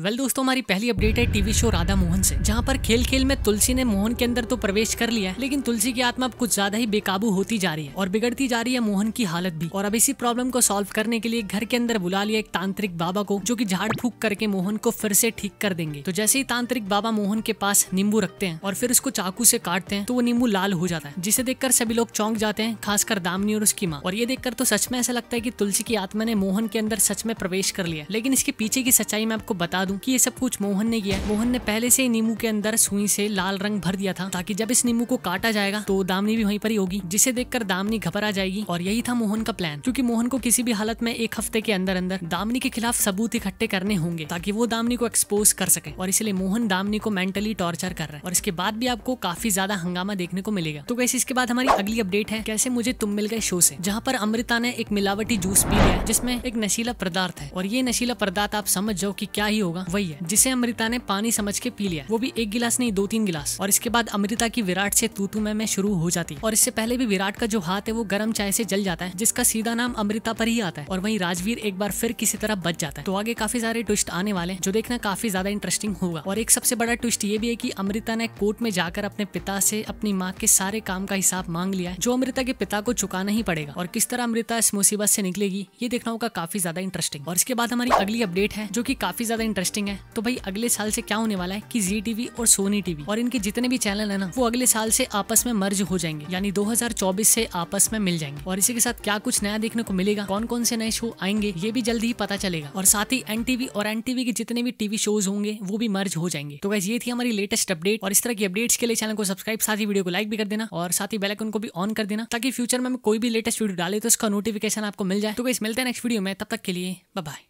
well well, दोस्तों हमारी पहली अपडेट है टीवी शो राधा मोहन से जहाँ पर खेल खेल में तुलसी ने मोहन के अंदर तो प्रवेश कर लिया है लेकिन तुलसी की आत्मा अब कुछ ज्यादा ही बेकाबू होती जा रही है और बिगड़ती जा रही है मोहन की हालत भी और अब इसी प्रॉब्लम को सॉल्व करने के लिए घर के अंदर बुला लिया एक तांत्रिक बाबा को जो की झाड़ फूक करके मोहन को फिर से ठीक कर देंगे तो जैसे ही तांत्रिक बाबा मोहन के पास नींबू रखते हैं और फिर उसको चाकू से काटते हैं तो वो नींबू लाल हो जाता है जिसे देखकर सभी लोग चौंक जाते हैं खासकर दामनी और उसकी माँ और ये देखकर तो सच में ऐसा लगता है की तुलसी की आत्मा ने मोहन के अंदर सच में प्रवेश कर लिया लेकिन इसके पीछे की सच्चाई मैं आपको बता दूं कि ये सब कुछ मोहन ने किया मोहन ने पहले से ही नींबू के अंदर सुई से लाल रंग भर दिया था ताकि जब इस नींबू को काटा जाएगा तो दामनी भी वहीं पर ही होगी जिसे देखकर दामनी घबरा जाएगी और यही था मोहन का प्लान क्योंकि मोहन को किसी भी हालत में एक हफ्ते के अंदर अंदर दामनी के खिलाफ सबूत इकट्ठे करने होंगे ताकि वो दामनी को एक्सपोज कर सके और इसलिए मोहन दामनी को मेंटली टॉर्चर कर रहा है और इसके बाद भी आपको काफी ज्यादा हंगामा देखने को मिलेगा तो कैसे इसके बाद हमारी अगली अपडेट है कैसे मुझे तुम मिल गए शो से जहाँ पर अमृता ने एक मिलावटी जूस पी लिया जिसमें एक नशीला पदार्थ है और ये नशीला पदार्थ आप समझ जाओ की क्या ही होगा होगा वही है जिसे अमृता ने पानी समझ के पी लिया वो भी एक गिलास नहीं दो तीन गिलास और इसके बाद अमृता की विराट से तूतू में शुरू हो जाती और इससे पहले भी विराट का जो हाथ है वो गर्म चाय से जल जाता है जिसका सीधा नाम अमृता पर ही आता है और वही राजवीर एक बार फिर किसी तरह बच जाता है तो आगे काफी सारे ट्विस्ट आने वाले हैं जो देखना काफी ज्यादा इंटरेस्टिंग होगा और एक सबसे बड़ा ट्विस्ट ये भी है की अमृता ने कोर्ट में जाकर अपने पिता से अपनी माँ के सारे काम का हिसाब मांग लिया है जो अमृता के पिता को चुकाना ही पड़ेगा और किस तरह अमृता इस मुसीबत से निकलेगी ये देखना होगा काफी ज्यादा इंटरेस्टिंग और इसके बाद हमारी अगली अपडेट है जो की काफी ज्यादा इंटरेस्टिंग इंटरेस्टिंग है तो भाई अगले साल से क्या होने वाला है कि जी टीवी और सोनी टीवी और इनके जितने भी चैनल है ना वो अगले साल से आपस में मर्ज हो जाएंगे यानी 2024 से आपस में मिल जाएंगे और इसी के साथ क्या कुछ नया देखने को मिलेगा कौन कौन से नए शो आएंगे ये भी जल्द ही पता चलेगा और साथ ही एन टीवी और एन टीवी के जितने भी टीवी शोज होंगे वो भी मर्ज हो जाएंगे तो ये थी हमारी लेटेस्ट अपडेट और इस तरह की अपडेट्स के लिए चैनल को सब्सक्राइब साथ ही वीडियो को लाइक भी कर देना और साथ ही बेलाइकन को भी ऑन कर देना ताकि फ्यूचर में कोई भी लेटेस्ट वीडियो डाले तो उसका नोटिफिकेशन आपको मिल जाए तो वैसे मिलते हैं नेक्स्ट वीडियो में तब तक के लिए बाय